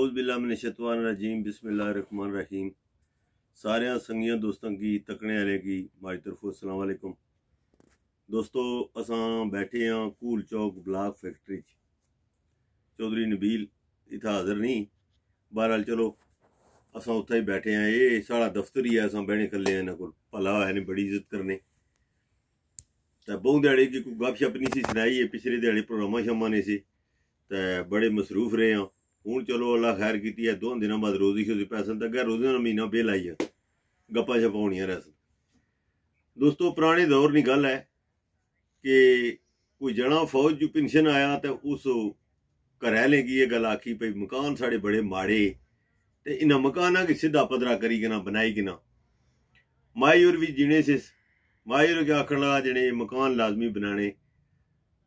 औज़बिल्लाशतवानजीम बिसमिल्लाहमान रहीम सारे संघियों दोस्तों की तकने वाले की माई तरफ असलकुम दोस्तों अस बैठे हाँ कूल चौक ब्लाक फैक्ट्री चौधरी नबील इत हाजिर नहीं बहरहाल चलो अस उ बैठे हाँ ये साढ़ा दफ्तर ही है अस बहने कले इन्होंने को भला है बड़ी इज्जत करने तो बहु दिहाड़े की कोई गप शप नहीं सी सुनाई है पिछले दिहाड़े प्रोग्रामा शामा ने सी बड़े मसरूफ रहे हैं ਹੁਣ ਚਲੋ ਅੱਲਾ ਖੈਰ ਕੀਤੀ ਐ ਦੋ ਦਿਨਾਂ ਬਾਅਦ ਰੋਜ਼ੀ ਖੁਸ਼ੀ ਪੈਸਨ ਤੱਕ ਗਿਆ ਰੋਜ਼ੀ ਨਾਲ ਮਹੀਨਾ ਪਹਿਲ ਆਈ ਆ ਗੱਪਾਂ ਛਪਾਉਣੀਆਂ ਰਸ ਦੋਸਤੋ ਪੁਰਾਣੇ ਦੌਰ ਦੀ ਗੱਲ ਐ ਕਿ ਕੋਈ ਜਣਾ ਫੌਜ ਜੂ ਪੈਨਸ਼ਨ ਆਇਆ ਤੇ ਉਸ ਘਰੇ ਗਈ ਇਹ ਗੱਲ ਆਖੀ ਭਈ ਮਕਾਨ ਸਾਡੇ ਬੜੇ ਮਾੜੇ ਤੇ ਇਹਨਾਂ ਮਕਾਨਾਂ ਕਿ ਸਿੱਧਾ ਪਦਰਾ ਕਰੀ ਕਿ ਨਾ ਬਣਾਈ ਕਿ ਨਾ ਮਾਇਰ ਵੀ ਜਿਣੇ ਸੀ ਮਾਇਰ ਕੇ ਲਗਾ ਜਿਹੜੇ ਮਕਾਨ ਲਾਜ਼ਮੀ ਬਣਾਣੇ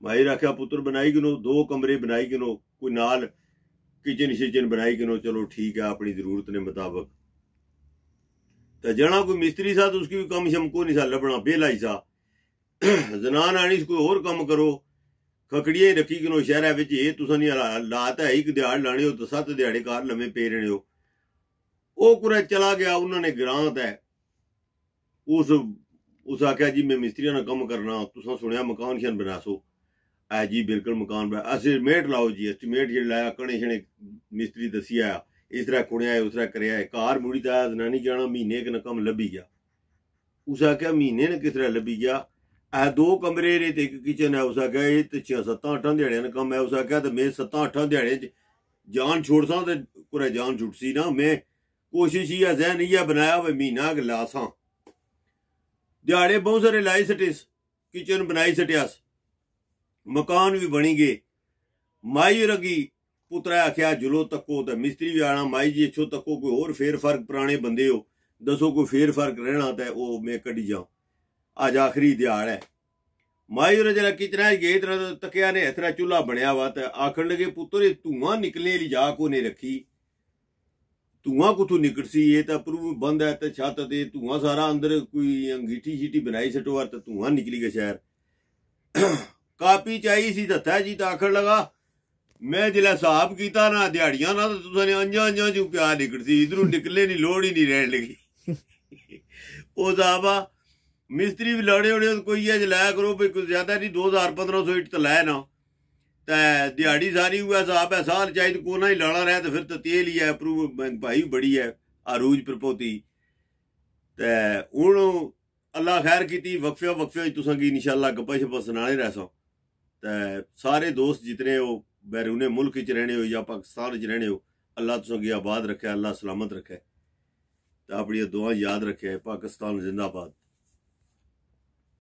ਮਾਇਰ ਆਖਿਆ ਪੁੱਤਰ ਬਣਾਈ ਕਿ ਨੋ ਦੋ ਕਮਰੇ ਬਣਾਈ ਕਿ ਨੋ ਕੋਈ ਨਾਲ ਕਿਚਨ ਸ਼ਿਚਨ ਬਣਾਈ ਕਿਨੋ ਚਲੋ ਠੀਕ ਆ ਆਪਣੀ ਜ਼ਰੂਰਤ ਨੇ ਮੁਤਾਬਕ ਤਾਂ ਜਣਾ ਕੋਈ ਮਿਸਤਰੀ मिस्त्री ਉਸਕੀ ਵੀ ਕੰਮ ਸ਼ਮਕੋ ਨਹੀਂ ਸਾ ਲੱਭਣਾ नहीं सा ਸਾ ਜਨਾਨ ਆਣੀ ਕੋਈ ਹੋਰ ਕੰਮ ਕਰੋ ਖਕੜੀਏ ਰੱਖੀ ਕਿਨੋ ਸ਼ਹਿਰਾਂ ਵਿੱਚ ਇਹ ਤੁਸੀਂ ਨਹੀਂ ਹਾਲਾਤ ਹੈ ਇੱਕ ਦਿਹਾੜ ਲਾਣੇ ਹੋ ਤਾਂ ਸੱਤ ਦਿਹਾੜੇ ਘਰ ਲੰਮੇ ਪੇ ਰਹਿਣੇ ਹੋ ਉਹ ਕੁਰੇ ਚਲਾ ਗਿਆ ਉਹਨਾਂ ਨੇ ਗ੍ਰਾਂਤ ਹੈ ਉਸ ਉਸ ਆਖਿਆ ਜੀ ਮੈਂ ਮਿਸਤਰੀਆਂ ਨਾਲ ਕੰਮ ਕਰਨਾ ਤੁਸੀਂ ਸੁਣਿਆ ਮਕਾਨ ਸ਼ਨ ਬਣਾਸੋ ਆ ਜੀ ਬਿਲਕੁਲ ਮਕਾਨ ਬਣਾ ਅਸੀਂ ਮੇਟ ਲਾਓ ਜੀ ਐਸਟੀਮੇਟ ਜਿਹੜਾ ਲਾਇਆ ਕਣੇ ਛਣੇ ਮਿਸਤਰੀ ਦਸਿਆ ਇਸ ਤਰ੍ਹਾਂ ਕੁੜਿਆ ਉਸ ਤਰ੍ਹਾਂ ਕਰਿਆ ਘਰ ਮੂੜੀ ਦਾ ਜਨਾਨੀ ਜਾਣਾ ਮਹੀਨੇ ਕਨ ਨਕਮ ਲੱਭੀ ਗਿਆ ਉਸਾ ਆ ਕਿਹਾ ਮਹੀਨੇ ਨੇ ਕਿਸ ਤਰ੍ਹਾਂ ਲੱਭੀ ਗਿਆ ਆ ਦੋ ਕਮਰੇ ਨੇ ਤੇ ਇੱਕ ਕਿਚਨ ਹੈ ਉਸਾ ਆ ਕਿਹਾ ਇਹ ਤੇ 6 7 8 ਦਿਹਾੜਿਆਂ ਦਾ ਕੰਮ ਹੈ ਉਸਾ ਆ ਕਿਹਾ ਤੇ ਮੈਂ 7 8 ਦਿਹਾੜੇ ਚ ਜਾਨ ਛੋੜਸਾਂ ਤੇ ਕੁਰੇ ਜਾਨ ਛੁੱਟਸੀ ਨਾ ਮੈਂ ਕੋਸ਼ਿਸ਼ ਹੀ ਆ ਜ਼ਹਿਨ ਹੀ ਆ ਬਣਾਇਆ ਹੋਵੇ ਮਹੀਨਾ ਲਾਸਾਂ ਦਿਹਾੜੇ ਬਹੁਤ ਸਾਰੇ ਲਾਈ ਸਟੇਸ ਕਿਚਨ ਬਣਾਈ ਸਟਿਆਸ ਮਕਾਨ ਵੀ ਬਣੀ ਗਏ ਮਾਈ ਰਗੀ ਪੁੱਤਰਾ ਆਖਿਆ ਜੁਲੋ ਤੱਕੋ ਤੇ ਮਿਸਤਰੀ ਵੀ ਆਣਾ ਮਾਈ ਜੀ ਛੋ ਤੱਕੋ ਕੋਈ ਹੋਰ ਫੇਰ ਫਰਕ ਪੁਰਾਣੇ ਬੰਦੇ ਹੋ ਦੱਸੋ ਕੋਈ ਫੇਰ ਫਰਕ ਰਹਿਣਾ ਤੇ ਉਹ ਮੈਂ ਕੱਢੀ ਜਾ ਅੱਜ ਆਖਰੀ ਦਿਹਾੜ ਹੈ ਮਾਈ ਰਜ ਜਿਹੜਾ ਕਿਤਨਾ ਗੇਤ ਤਰ ਤੱਕਿਆ ਨੇ ਇਤਰਾ ਚੁੱਲਾ ਬਣਿਆ ਵਾ ਤੇ ਆਖਣ ਲਗੇ ਪੁੱਤਰ ਇਹ ਧੂਆਂ ਨਿਕਲੇ ਲਈ ਜਾ ਕੋ ਨੇ ਰੱਖੀ ਧੂਆਂ ਕੁਥੋਂ ਨਿਕੜ ਸੀ ਇਹ ਤਾਂ ਪ੍ਰਭੂ ਬੰਦ ਹੈ ਤੇ ਛੱਤ ਤੇ ਧੂਆਂ ਸਾਰਾ ਅੰਦਰ ਕੋਈ ਅੰਗੀਠੀ ਛੀਟੀ ਬਣਾਈ ਵਰ ਤੇ ਧੂਆਂ ਨਿਕਲੀ ਗਿਆ ਸ਼ਹਿਰ ਕਾਪੀ ਚਾਹੀ ਸੀ ਦਿੱਤਾ ਜੀ ਤਾਂ ਆਖਣ ਲਗਾ ਮੈਂ ਜਿਲਾ ਹਿਸਾਬ ਕੀਤਾ ਨਾ ਦਿਹਾੜੀਆਂ ਨਾਲ ਤੁਸਾਂ ਤੁਸੀਂ ਨੇ ਅੰਜਾਂ ਅੰਜਾਂ ਜੂ ਪਿਆ ਨਿਕਲ ਸੀ ਇਧਰੋਂ ਨਿਕਲੇ ਨਹੀਂ ਲੋੜ ਹੀ ਨਹੀਂ ਰਹਿਣ ਲੱਗੀ ਉਹ ਜ਼ਾਬਾ ਮਿਸਤਰੀ ਵੀ ਲੜੇ ਹੋਣੇ ਕੋਈ ਇਹ ਜਲਾਇਆ ਕਰੋ ਵੀ ਕੁਝ ਜ਼ਿਆਦਾ ਨਹੀਂ 2000 1500 ਇੱਟ ਤਾਂ ਲੈ ਨਾ ਤਾਂ ਦਿਹਾੜੀ ਸਾਰੀ ਹੋਇਆ ਹਿਸਾਬ ਹੈ ਸਾਲ ਚਾਹੀਦ ਨਾ ਹੀ ਲਾਣਾ ਰਹਿ ਤਾਂ ਫਿਰ ਤੇ ਤੇਲ ਹੀ ਹੈ ਪ੍ਰੂਵ ਭਾਈ ਬੜੀ ਹੈ ਆਰੂਜ ਪ੍ਰਪੋਤੀ ਤੇ ਉਹਨੂੰ ਅੱਲਾ ਖੈਰ ਕੀਤੀ ਵਕਫੇ ਵਕਫੇ ਤੁਸੀਂ ਕੀ ਇਨਸ਼ਾਅੱਲਾ ਗੱਪਾਂ ਸ਼ਪਸ ਨਾਲੇ ਰਹਿ ਸੋ ਸਾਰੇ ਦੋਸਤ ਜਿਤਨੇ ਹੋ ਬੈਰੂਨੇ ਮੁਲਕ ਵਿੱਚ ਰਹਿਣੇ ਹੋ ਜਾਂ ਪਾਕਿਸਤਾਨ ਵਿੱਚ ਰਹਿਣੇ ਹੋ ਅੱਲਾ ਤੁਸਾਂ ਕੀ ਆਬਾਦ ਰੱਖਿਆ ਅੱਲਾ ਸਲਾਮਤ ਰੱਖਿਆ ਤਾਂ ਆਪਣੀਆਂ ਦੁਆ ਯਾਦ ਰੱਖਿਆ ਪਾਕਿਸਤਾਨ ਜ਼ਿੰਦਾਬਾਦ